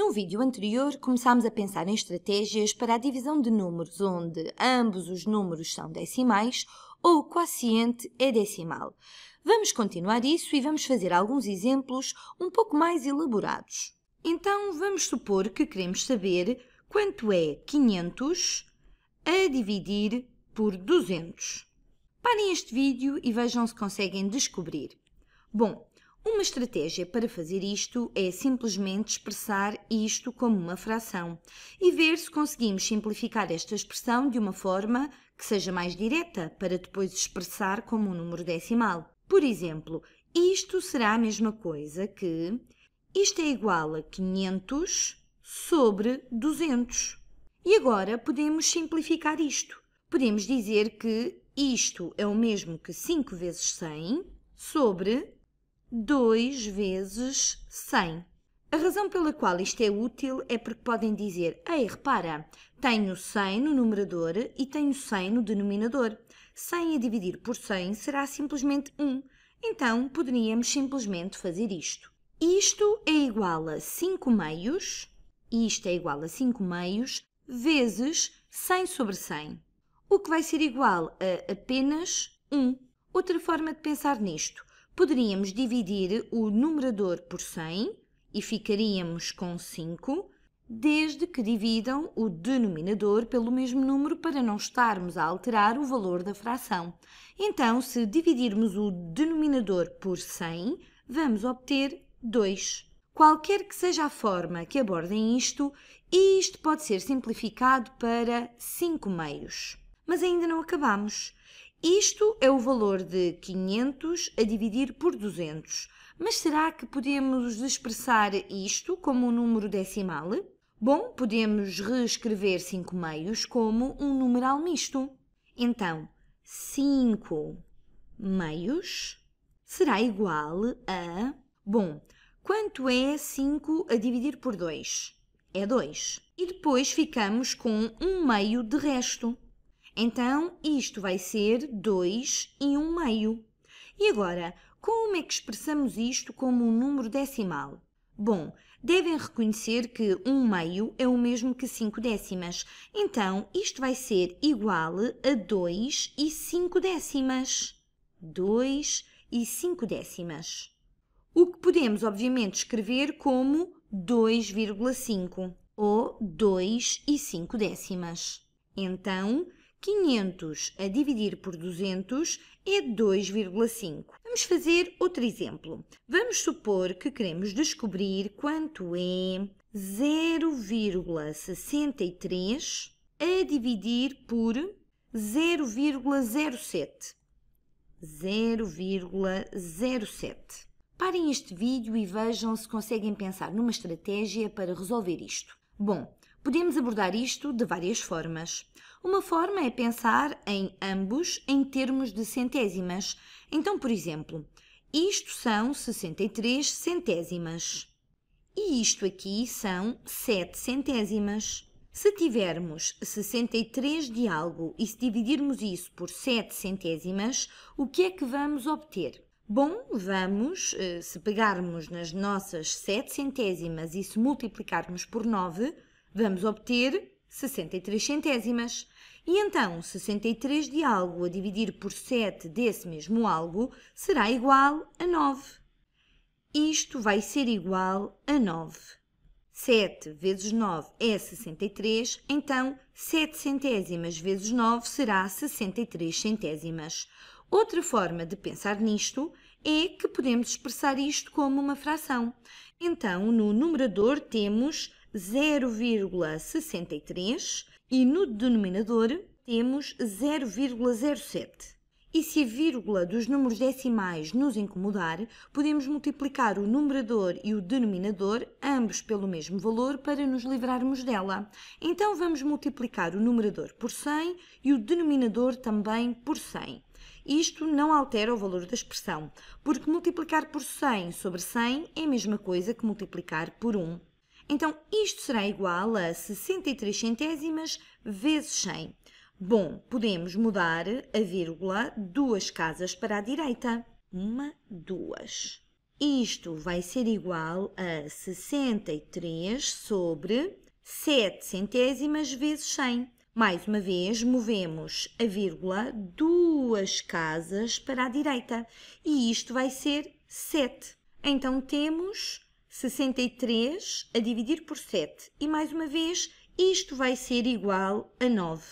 Num vídeo anterior, começámos a pensar em estratégias para a divisão de números onde ambos os números são decimais ou o quociente é decimal. Vamos continuar isso e vamos fazer alguns exemplos um pouco mais elaborados. Então, vamos supor que queremos saber quanto é 500 a dividir por 200. Parem este vídeo e vejam se conseguem descobrir. Bom, uma estratégia para fazer isto é simplesmente expressar isto como uma fração e ver se conseguimos simplificar esta expressão de uma forma que seja mais direta para depois expressar como um número decimal. Por exemplo, isto será a mesma coisa que isto é igual a 500 sobre 200. E agora podemos simplificar isto. Podemos dizer que isto é o mesmo que 5 vezes 100 sobre 2 vezes 100. A razão pela qual isto é útil é porque podem dizer: Ei, repara, tenho 100 no numerador e tenho 100 no denominador. 100 a dividir por 100 será simplesmente 1. Então poderíamos simplesmente fazer isto. Isto é igual a 5 meios, isto é igual a 5 meios, vezes 100 sobre 100, o que vai ser igual a apenas 1. Outra forma de pensar nisto poderíamos dividir o numerador por 100 e ficaríamos com 5, desde que dividam o denominador pelo mesmo número para não estarmos a alterar o valor da fração. Então, se dividirmos o denominador por 100, vamos obter 2. Qualquer que seja a forma que abordem isto, isto pode ser simplificado para 5 meios. Mas ainda não acabamos. Isto é o valor de 500 a dividir por 200. Mas será que podemos expressar isto como um número decimal? Bom, podemos reescrever 5 meios como um numeral misto. Então, 5 meios será igual a. Bom, quanto é 5 a dividir por 2? É 2. E depois ficamos com 1 um meio de resto. Então, isto vai ser 2 e 1 um meio. E agora, como é que expressamos isto como um número decimal? Bom, devem reconhecer que 1 um meio é o mesmo que 5 décimas. Então, isto vai ser igual a 2 e 5 décimas. 2 e 5 décimas. O que podemos, obviamente, escrever como 2,5 ou 2 e 5 décimas. Então, 500 a dividir por 200 é 2,5. Vamos fazer outro exemplo. Vamos supor que queremos descobrir quanto é 0,63 a dividir por 0,07. 0,07. Parem este vídeo e vejam se conseguem pensar numa estratégia para resolver isto. Bom, Podemos abordar isto de várias formas. Uma forma é pensar em ambos em termos de centésimas. Então, por exemplo, isto são 63 centésimas e isto aqui são 7 centésimas. Se tivermos 63 de algo e se dividirmos isso por 7 centésimas, o que é que vamos obter? Bom, vamos, eh, se pegarmos nas nossas 7 centésimas e se multiplicarmos por 9, Vamos obter 63 centésimas. E então, 63 de algo a dividir por 7 desse mesmo algo será igual a 9. Isto vai ser igual a 9. 7 vezes 9 é 63, então 7 centésimas vezes 9 será 63 centésimas. Outra forma de pensar nisto é que podemos expressar isto como uma fração. Então, no numerador temos 0,63 e no denominador temos 0,07. E se a vírgula dos números decimais nos incomodar, podemos multiplicar o numerador e o denominador, ambos pelo mesmo valor, para nos livrarmos dela. Então vamos multiplicar o numerador por 100 e o denominador também por 100. Isto não altera o valor da expressão, porque multiplicar por 100 sobre 100 é a mesma coisa que multiplicar por 1. Então, isto será igual a 63 centésimas vezes 100. Bom, podemos mudar a vírgula duas casas para a direita. Uma, duas. Isto vai ser igual a 63 sobre 7 centésimas vezes 100. Mais uma vez, movemos a vírgula duas casas para a direita e isto vai ser 7. Então temos 63 a dividir por 7 e mais uma vez isto vai ser igual a 9.